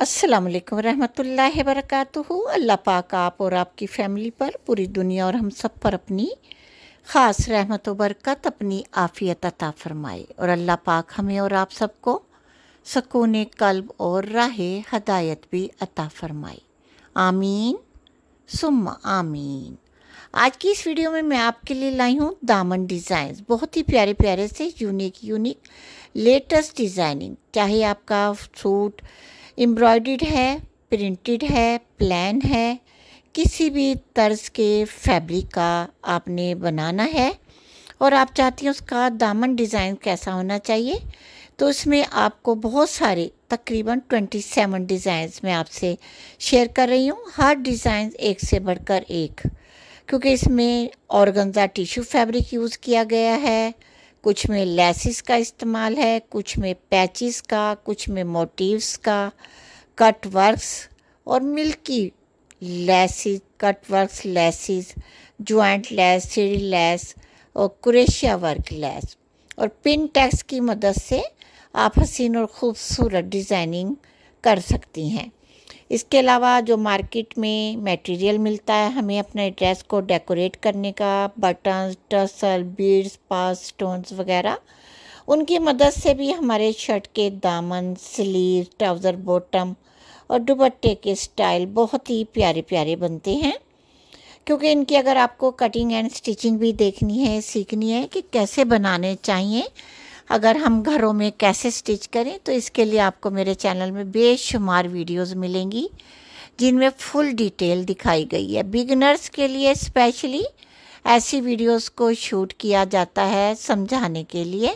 असलकम वरहमल वरक अल्लाह पाक आप और आपकी फ़ैमिली पर पूरी दुनिया और हम सब पर अपनी ख़ास रहमत व बरकत अपनी आफ़ियत अता फ़रमाए और अल्लाह पाक हमें और आप सबको सकून कल्ब और राह हदायत भी अता फ़रमाए आमीन सुम आमीन आज की इस वीडियो में मैं आपके लिए लाई हूँ दामन डिज़ाइन बहुत ही प्यारे प्यारे से यूनिक यूनिक लेटेस्ट डिज़ाइनिंग चाहे आपका सूट एम्ब्रॉयड है प्रिंटेड है प्लान है किसी भी तर्ज के फैब्रिक का आपने बनाना है और आप चाहती हैं उसका दामन डिज़ाइन कैसा होना चाहिए तो इसमें आपको बहुत सारे तकरीबन 27 डिज़ाइंस मैं आपसे शेयर कर रही हूँ हर डिज़ाइन एक से बढ़कर एक क्योंकि इसमें औरगंजा टिश्यू फैब्रिक यूज़ किया गया है कुछ में लेसिस का इस्तेमाल है कुछ में पैचिस का कुछ में मोटिवस का कट और milky laces cut laces joint lace सीढ़ी लेस और क्रेशिया वर्क लेस और पिन टैक्स की मदद से आप हसीन और ख़ूबसूरत डिज़ाइनिंग कर सकती हैं इसके अलावा जो मार्केट में मटेरियल मिलता है हमें अपने ड्रेस को डेकोरेट करने का बटन्स टसल बीड्स पास स्टोन्स वगैरह उनकी मदद से भी हमारे शर्ट के दामन स्लीव ट्राउज़र बॉटम और दुपट्टे के स्टाइल बहुत ही प्यारे प्यारे बनते हैं क्योंकि इनकी अगर आपको कटिंग एंड स्टिचिंग भी देखनी है सीखनी है कि कैसे बनाने चाहिए अगर हम घरों में कैसे स्टिच करें तो इसके लिए आपको मेरे चैनल में बेशुमार वीडियोस मिलेंगी जिनमें फुल डिटेल दिखाई गई है बिगनर्स के लिए स्पेशली ऐसी वीडियोस को शूट किया जाता है समझाने के लिए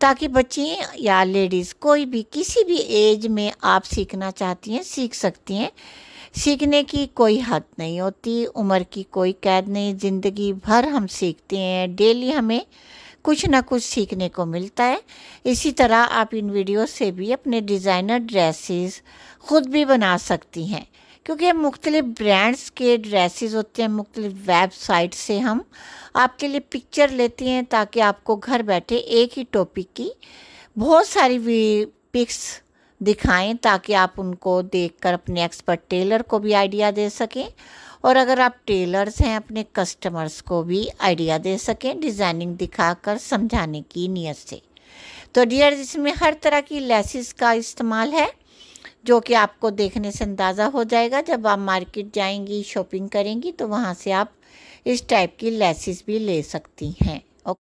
ताकि बच्चे या लेडीज़ कोई भी किसी भी एज में आप सीखना चाहती हैं सीख सकती हैं सीखने की कोई हद नहीं होती उम्र की कोई कैद नहीं ज़िंदगी भर हम सीखते हैं डेली हमें कुछ ना कुछ सीखने को मिलता है इसी तरह आप इन वीडियो से भी अपने डिज़ाइनर ड्रेसेस ख़ुद भी बना सकती हैं क्योंकि मुख्तलिफ ब्रांड्स के ड्रेसेस होते हैं मुख्तलिफ वेबसाइट से हम आपके लिए पिक्चर लेती हैं ताकि आपको घर बैठे एक ही टॉपिक की बहुत सारी पिक्स दिखाएं ताकि आप उनको देखकर अपने एक्सपर्ट टेलर को भी आइडिया दे सकें और अगर आप टेलर्स हैं अपने कस्टमर्स को भी आइडिया दे सकें डिज़ाइनिंग दिखाकर समझाने की नीयत से तो डियर इसमें हर तरह की लेसिस का इस्तेमाल है जो कि आपको देखने से अंदाज़ा हो जाएगा जब आप मार्केट जाएंगी शॉपिंग करेंगी तो वहाँ से आप इस टाइप की लेसिस भी ले सकती हैं